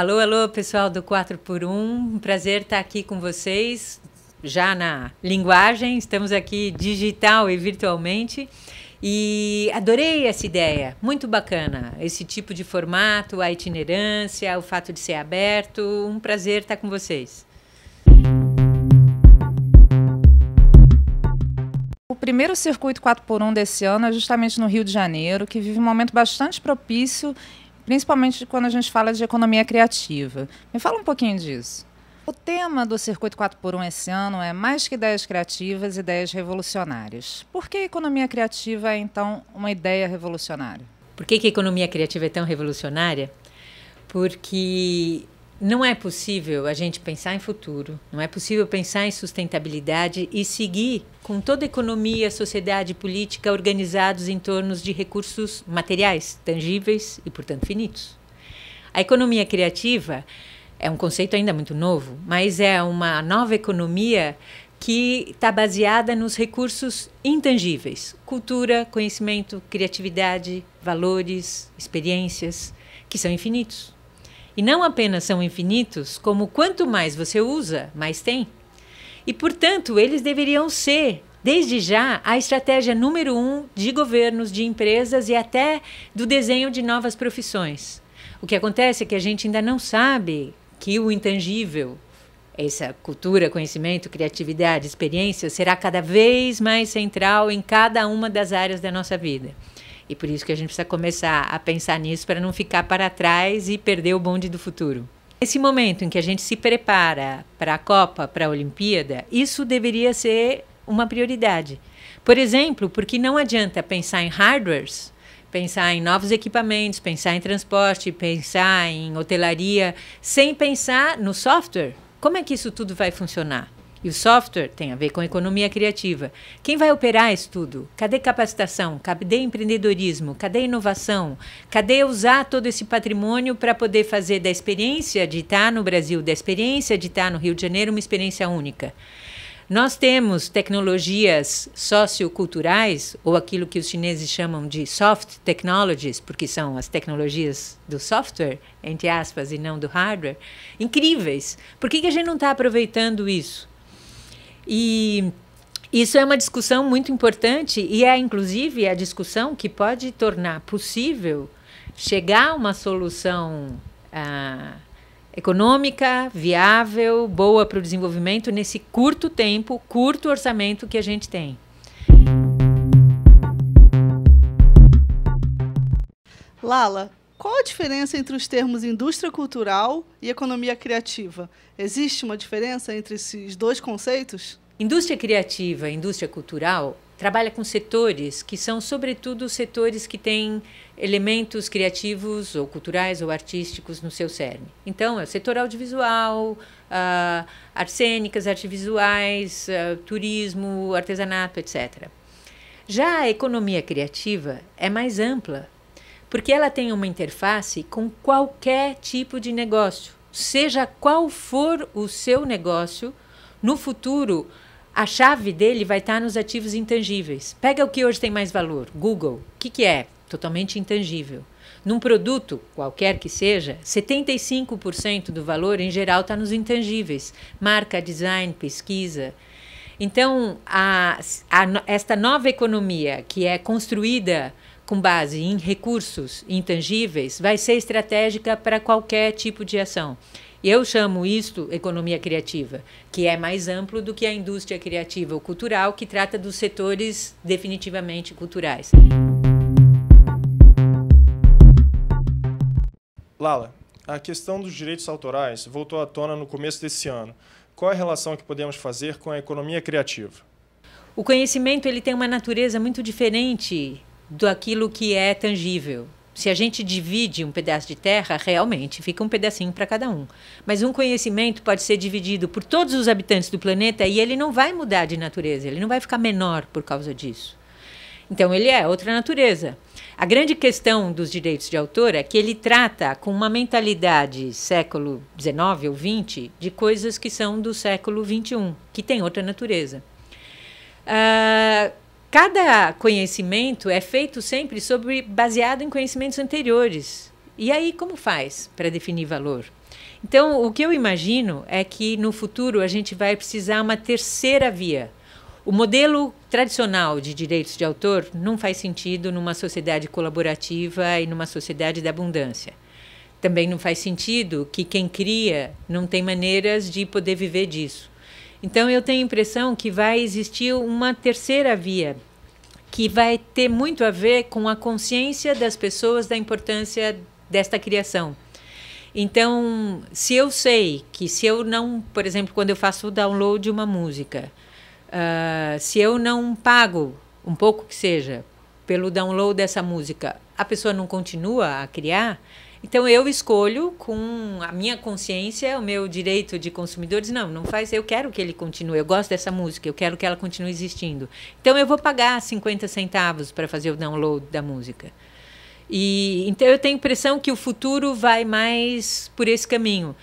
Alô, alô, pessoal do 4x1. Um prazer estar aqui com vocês, já na linguagem, estamos aqui digital e virtualmente. E adorei essa ideia, muito bacana. Esse tipo de formato, a itinerância, o fato de ser aberto. Um prazer estar com vocês. O primeiro circuito 4x1 desse ano é justamente no Rio de Janeiro, que vive um momento bastante propício principalmente quando a gente fala de economia criativa. Me fala um pouquinho disso. O tema do Circuito 4x1 esse ano é Mais que Ideias Criativas, Ideias Revolucionárias. Por que a economia criativa é, então, uma ideia revolucionária? Por que, que a economia criativa é tão revolucionária? Porque não é possível a gente pensar em futuro, não é possível pensar em sustentabilidade e seguir com toda a economia, sociedade e política organizados em torno de recursos materiais, tangíveis e, portanto, finitos. A economia criativa é um conceito ainda muito novo, mas é uma nova economia que está baseada nos recursos intangíveis: cultura, conhecimento, criatividade, valores, experiências, que são infinitos. E não apenas são infinitos, como quanto mais você usa, mais tem. E, portanto, eles deveriam ser, desde já, a estratégia número um de governos, de empresas e até do desenho de novas profissões. O que acontece é que a gente ainda não sabe que o intangível, essa cultura, conhecimento, criatividade, experiência, será cada vez mais central em cada uma das áreas da nossa vida. E por isso que a gente precisa começar a pensar nisso para não ficar para trás e perder o bonde do futuro. Esse momento em que a gente se prepara para a Copa, para a Olimpíada, isso deveria ser uma prioridade. Por exemplo, porque não adianta pensar em hardwares, pensar em novos equipamentos, pensar em transporte, pensar em hotelaria, sem pensar no software. Como é que isso tudo vai funcionar? E o software tem a ver com economia criativa. Quem vai operar isso tudo? Cadê capacitação? Cadê empreendedorismo? Cadê inovação? Cadê usar todo esse patrimônio para poder fazer da experiência de estar tá no Brasil, da experiência de estar tá no Rio de Janeiro, uma experiência única? Nós temos tecnologias socioculturais, ou aquilo que os chineses chamam de soft technologies, porque são as tecnologias do software, entre aspas, e não do hardware, incríveis. Por que, que a gente não está aproveitando isso? E isso é uma discussão muito importante e é, inclusive, a discussão que pode tornar possível chegar a uma solução ah, econômica, viável, boa para o desenvolvimento nesse curto tempo, curto orçamento que a gente tem. Lala, qual a diferença entre os termos indústria cultural e economia criativa? Existe uma diferença entre esses dois conceitos? Indústria criativa e indústria cultural trabalha com setores que são, sobretudo, setores que têm elementos criativos ou culturais ou artísticos no seu cerne. Então, é o setor audiovisual, uh, ah, arsênicas, artes uh, turismo, artesanato, etc. Já a economia criativa é mais ampla porque ela tem uma interface com qualquer tipo de negócio. Seja qual for o seu negócio, no futuro a chave dele vai estar nos ativos intangíveis. Pega o que hoje tem mais valor, Google. O que, que é? Totalmente intangível. Num produto, qualquer que seja, 75% do valor em geral está nos intangíveis: marca, design, pesquisa. Então, a, a, esta nova economia que é construída com base em recursos intangíveis vai ser estratégica para qualquer tipo de ação. Eu chamo isto economia criativa, que é mais amplo do que a indústria criativa ou cultural, que trata dos setores definitivamente culturais. Lala, a questão dos direitos autorais voltou à tona no começo desse ano. Qual é a relação que podemos fazer com a economia criativa? O conhecimento ele tem uma natureza muito diferente daquilo que é tangível. Se a gente divide um pedaço de terra, realmente fica um pedacinho para cada um. Mas um conhecimento pode ser dividido por todos os habitantes do planeta e ele não vai mudar de natureza, ele não vai ficar menor por causa disso. Então ele é outra natureza. A grande questão dos direitos de autor é que ele trata com uma mentalidade século XIX ou XX de coisas que são do século XXI, que tem outra natureza. Uh, Cada conhecimento é feito sempre sobre baseado em conhecimentos anteriores. E aí como faz para definir valor? Então, o que eu imagino é que no futuro a gente vai precisar uma terceira via. O modelo tradicional de direitos de autor não faz sentido numa sociedade colaborativa e numa sociedade da abundância. Também não faz sentido que quem cria não tem maneiras de poder viver disso. Então eu tenho a impressão que vai existir uma terceira via que vai ter muito a ver com a consciência das pessoas da importância desta criação. Então, se eu sei que se eu não, por exemplo, quando eu faço o download de uma música, uh, se eu não pago um pouco que seja pelo download dessa música, a pessoa não continua a criar, então eu escolho com a minha consciência, o meu direito de consumidores, não, não faz, eu quero que ele continue, eu gosto dessa música, eu quero que ela continue existindo. Então eu vou pagar 50 centavos para fazer o download da música. E então eu tenho a impressão que o futuro vai mais por esse caminho.